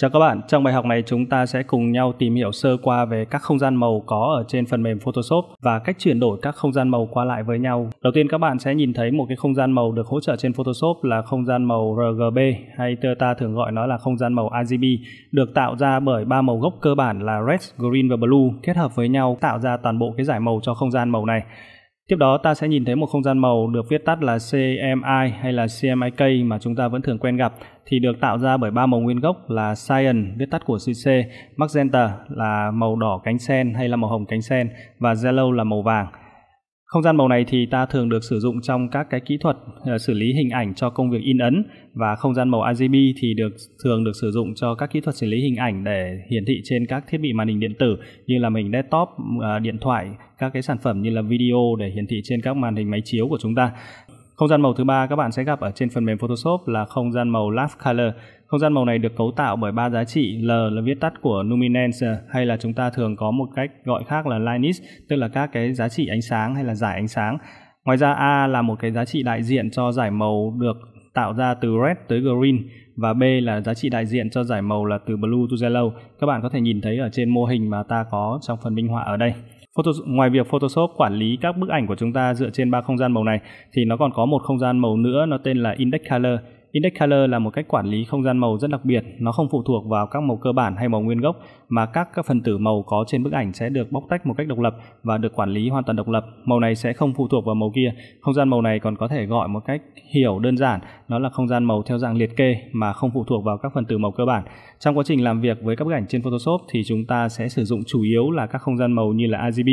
Chào các bạn, trong bài học này chúng ta sẽ cùng nhau tìm hiểu sơ qua về các không gian màu có ở trên phần mềm Photoshop và cách chuyển đổi các không gian màu qua lại với nhau. Đầu tiên các bạn sẽ nhìn thấy một cái không gian màu được hỗ trợ trên Photoshop là không gian màu RGB hay ta thường gọi nó là không gian màu RGB được tạo ra bởi ba màu gốc cơ bản là Red, Green và Blue kết hợp với nhau tạo ra toàn bộ cái giải màu cho không gian màu này. Tiếp đó ta sẽ nhìn thấy một không gian màu được viết tắt là CMI hay là CMIK mà chúng ta vẫn thường quen gặp thì được tạo ra bởi ba màu nguyên gốc là Cyan, viết tắt của CC, Magenta là màu đỏ cánh sen hay là màu hồng cánh sen và Yellow là màu vàng. Không gian màu này thì ta thường được sử dụng trong các cái kỹ thuật ờ, xử lý hình ảnh cho công việc in ấn và không gian màu RGB thì được thường được sử dụng cho các kỹ thuật xử lý hình ảnh để hiển thị trên các thiết bị màn hình điện tử như là mình desktop, ờ, điện thoại, các cái sản phẩm như là video để hiển thị trên các màn hình máy chiếu của chúng ta. Không gian màu thứ ba các bạn sẽ gặp ở trên phần mềm Photoshop là không gian màu Laugh Color. Không gian màu này được cấu tạo bởi ba giá trị L là viết tắt của luminance hay là chúng ta thường có một cách gọi khác là lightness, tức là các cái giá trị ánh sáng hay là giải ánh sáng. Ngoài ra A là một cái giá trị đại diện cho giải màu được tạo ra từ red tới green và B là giá trị đại diện cho giải màu là từ blue to yellow. Các bạn có thể nhìn thấy ở trên mô hình mà ta có trong phần minh họa ở đây. Photoshop, ngoài việc Photoshop quản lý các bức ảnh của chúng ta dựa trên ba không gian màu này thì nó còn có một không gian màu nữa nó tên là index color Index Color là một cách quản lý không gian màu rất đặc biệt, nó không phụ thuộc vào các màu cơ bản hay màu nguyên gốc mà các các phần tử màu có trên bức ảnh sẽ được bóc tách một cách độc lập và được quản lý hoàn toàn độc lập. Màu này sẽ không phụ thuộc vào màu kia. Không gian màu này còn có thể gọi một cách hiểu đơn giản, nó là không gian màu theo dạng liệt kê mà không phụ thuộc vào các phần tử màu cơ bản. Trong quá trình làm việc với các bức ảnh trên Photoshop thì chúng ta sẽ sử dụng chủ yếu là các không gian màu như là RGB,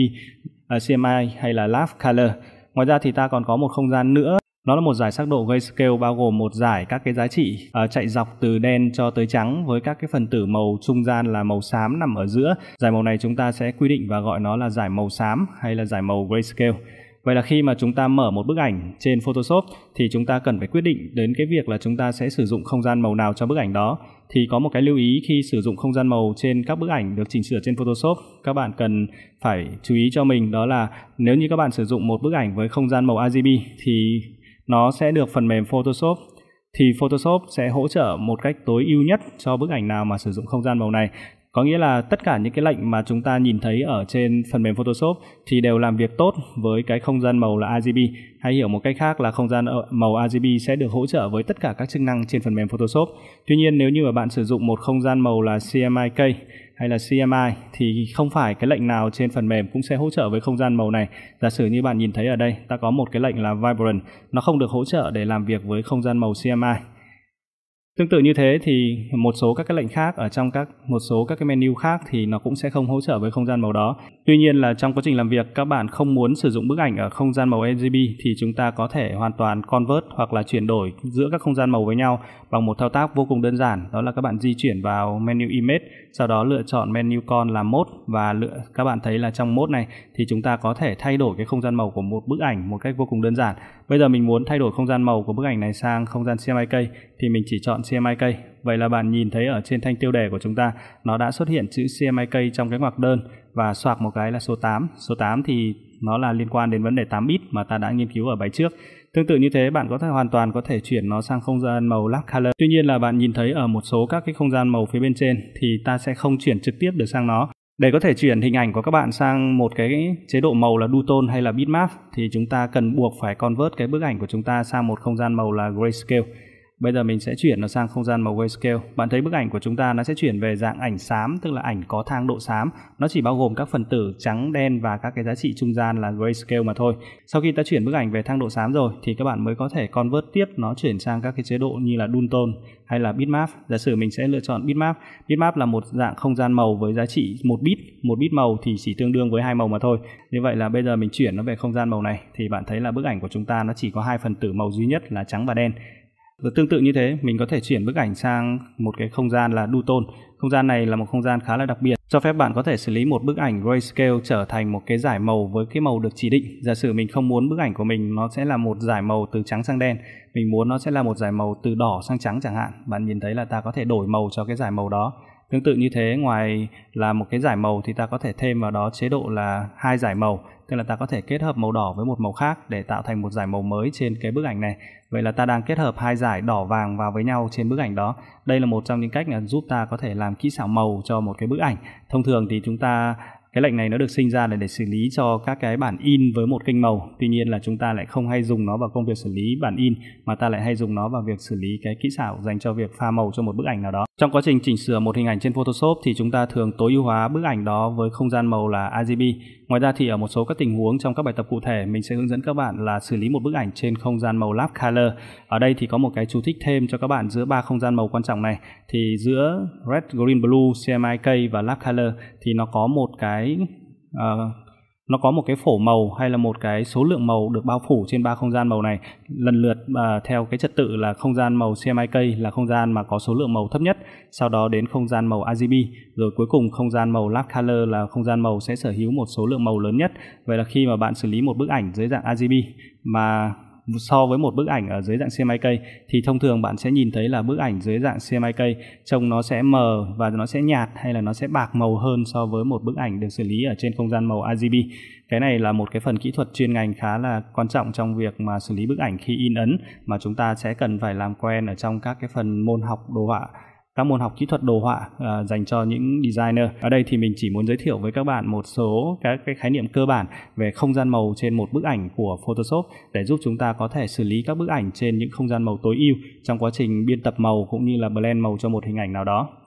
à, CMY hay là Lab Color. Ngoài ra thì ta còn có một không gian nữa nó là một giải sắc độ grayscale bao gồm một giải các cái giá trị uh, chạy dọc từ đen cho tới trắng với các cái phần tử màu trung gian là màu xám nằm ở giữa. Giải màu này chúng ta sẽ quy định và gọi nó là giải màu xám hay là giải màu grayscale. Vậy là khi mà chúng ta mở một bức ảnh trên Photoshop thì chúng ta cần phải quyết định đến cái việc là chúng ta sẽ sử dụng không gian màu nào cho bức ảnh đó. Thì có một cái lưu ý khi sử dụng không gian màu trên các bức ảnh được chỉnh sửa trên Photoshop, các bạn cần phải chú ý cho mình đó là nếu như các bạn sử dụng một bức ảnh với không gian màu RGB thì nó sẽ được phần mềm Photoshop thì Photoshop sẽ hỗ trợ một cách tối ưu nhất cho bức ảnh nào mà sử dụng không gian màu này có nghĩa là tất cả những cái lệnh mà chúng ta nhìn thấy ở trên phần mềm Photoshop thì đều làm việc tốt với cái không gian màu là RGB hay hiểu một cách khác là không gian ờ, màu RGB sẽ được hỗ trợ với tất cả các chức năng trên phần mềm Photoshop tuy nhiên nếu như mà bạn sử dụng một không gian màu là CMYK hay là CMI thì không phải cái lệnh nào trên phần mềm cũng sẽ hỗ trợ với không gian màu này. Giả sử như bạn nhìn thấy ở đây, ta có một cái lệnh là Vibrant, nó không được hỗ trợ để làm việc với không gian màu CMI. Tương tự như thế thì một số các cái lệnh khác ở trong các một số các cái menu khác thì nó cũng sẽ không hỗ trợ với không gian màu đó. Tuy nhiên là trong quá trình làm việc các bạn không muốn sử dụng bức ảnh ở không gian màu RGB thì chúng ta có thể hoàn toàn convert hoặc là chuyển đổi giữa các không gian màu với nhau bằng một thao tác vô cùng đơn giản, đó là các bạn di chuyển vào menu image, sau đó lựa chọn menu con là mode và lựa các bạn thấy là trong mode này thì chúng ta có thể thay đổi cái không gian màu của một bức ảnh một cách vô cùng đơn giản. Bây giờ mình muốn thay đổi không gian màu của bức ảnh này sang không gian CMYK thì mình chỉ chọn CMYK. Vậy là bạn nhìn thấy ở trên thanh tiêu đề của chúng ta nó đã xuất hiện chữ CMYK trong cái ngoặc đơn và soạc một cái là số 8. Số 8 thì nó là liên quan đến vấn đề 8 bit mà ta đã nghiên cứu ở bài trước. Tương tự như thế bạn có thể hoàn toàn có thể chuyển nó sang không gian màu lab color. Tuy nhiên là bạn nhìn thấy ở một số các cái không gian màu phía bên trên thì ta sẽ không chuyển trực tiếp được sang nó. Để có thể chuyển hình ảnh của các bạn sang một cái chế độ màu là du tone hay là Bitmap thì chúng ta cần buộc phải convert cái bức ảnh của chúng ta sang một không gian màu là Grayscale. Bây giờ mình sẽ chuyển nó sang không gian màu Grayscale. Bạn thấy bức ảnh của chúng ta nó sẽ chuyển về dạng ảnh xám, tức là ảnh có thang độ xám. Nó chỉ bao gồm các phần tử trắng, đen và các cái giá trị trung gian là Grayscale mà thôi. Sau khi ta chuyển bức ảnh về thang độ xám rồi thì các bạn mới có thể convert tiếp nó chuyển sang các cái chế độ như là Dunton hay là bitmap. Giả sử mình sẽ lựa chọn bitmap. Bitmap là một dạng không gian màu với giá trị một bit, một bit màu thì chỉ tương đương với hai màu mà thôi. Như vậy là bây giờ mình chuyển nó về không gian màu này thì bạn thấy là bức ảnh của chúng ta nó chỉ có hai phần tử màu duy nhất là trắng và đen và tương tự như thế, mình có thể chuyển bức ảnh sang một cái không gian là đu tôn. Không gian này là một không gian khá là đặc biệt, cho phép bạn có thể xử lý một bức ảnh grayscale trở thành một cái giải màu với cái màu được chỉ định. Giả sử mình không muốn bức ảnh của mình nó sẽ là một giải màu từ trắng sang đen, mình muốn nó sẽ là một giải màu từ đỏ sang trắng chẳng hạn. Bạn nhìn thấy là ta có thể đổi màu cho cái giải màu đó. Tương tự như thế ngoài là một cái giải màu thì ta có thể thêm vào đó chế độ là hai giải màu, tức là ta có thể kết hợp màu đỏ với một màu khác để tạo thành một giải màu mới trên cái bức ảnh này. Vậy là ta đang kết hợp hai giải đỏ vàng vào với nhau trên bức ảnh đó. Đây là một trong những cách là giúp ta có thể làm kỹ xảo màu cho một cái bức ảnh. Thông thường thì chúng ta cái lệnh này nó được sinh ra là để xử lý cho các cái bản in với một kênh màu tuy nhiên là chúng ta lại không hay dùng nó vào công việc xử lý bản in mà ta lại hay dùng nó vào việc xử lý cái kỹ xảo dành cho việc pha màu cho một bức ảnh nào đó trong quá trình chỉnh sửa một hình ảnh trên Photoshop thì chúng ta thường tối ưu hóa bức ảnh đó với không gian màu là RGB Ngoài ra thì ở một số các tình huống trong các bài tập cụ thể mình sẽ hướng dẫn các bạn là xử lý một bức ảnh trên không gian màu lab color. Ở đây thì có một cái chú thích thêm cho các bạn giữa ba không gian màu quan trọng này thì giữa red, green, blue, CMYK và lab color thì nó có một cái uh, nó có một cái phổ màu hay là một cái số lượng màu được bao phủ trên ba không gian màu này lần lượt uh, theo cái trật tự là không gian màu CMYK là không gian mà có số lượng màu thấp nhất sau đó đến không gian màu RGB rồi cuối cùng không gian màu Lab Color là không gian màu sẽ sở hữu một số lượng màu lớn nhất vậy là khi mà bạn xử lý một bức ảnh dưới dạng RGB mà so với một bức ảnh ở dưới dạng CMYK thì thông thường bạn sẽ nhìn thấy là bức ảnh dưới dạng CMYK trông nó sẽ mờ và nó sẽ nhạt hay là nó sẽ bạc màu hơn so với một bức ảnh được xử lý ở trên không gian màu RGB. Cái này là một cái phần kỹ thuật chuyên ngành khá là quan trọng trong việc mà xử lý bức ảnh khi in ấn mà chúng ta sẽ cần phải làm quen ở trong các cái phần môn học đồ họa các môn học kỹ thuật đồ họa à, dành cho những designer. Ở đây thì mình chỉ muốn giới thiệu với các bạn một số các cái khái niệm cơ bản về không gian màu trên một bức ảnh của Photoshop để giúp chúng ta có thể xử lý các bức ảnh trên những không gian màu tối ưu trong quá trình biên tập màu cũng như là blend màu cho một hình ảnh nào đó.